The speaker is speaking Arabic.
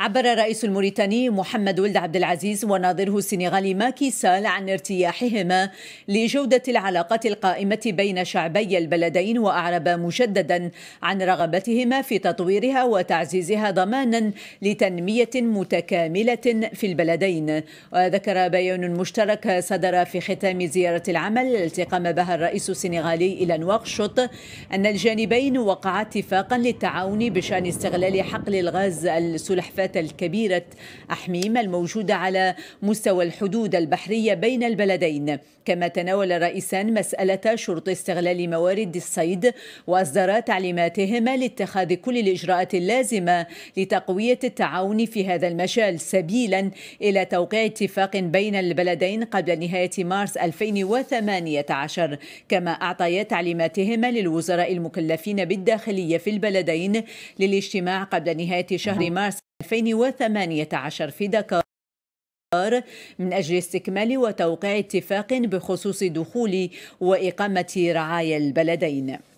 عبر الرئيس الموريتاني محمد ولد عبد العزيز وناظره السنغالي ماكي سال عن ارتياحهما لجودة العلاقات القائمة بين شعبي البلدين وأعرب مجددا عن رغبتهما في تطويرها وتعزيزها ضمانا لتنمية متكاملة في البلدين وذكر بيان مشترك صدر في ختام زيارة العمل التي قام بها الرئيس السنغالي إلى نواكشوط أن الجانبين وقعا اتفاقا للتعاون بشأن استغلال حقل الغاز السلحفاة الكبيرة أحميم الموجودة على مستوى الحدود البحرية بين البلدين كما تناول رئيسان مسألة شرط استغلال موارد الصيد وأصدر تعليماتهما لاتخاذ كل الإجراءات اللازمة لتقوية التعاون في هذا المجال سبيلا إلى توقيع اتفاق بين البلدين قبل نهاية مارس 2018 كما أعطيا تعليماتهما للوزراء المكلفين بالداخلية في البلدين للاجتماع قبل نهاية شهر نعم. مارس 2018 في دكار من أجل استكمال وتوقيع اتفاق بخصوص دخول وإقامة رعايا البلدين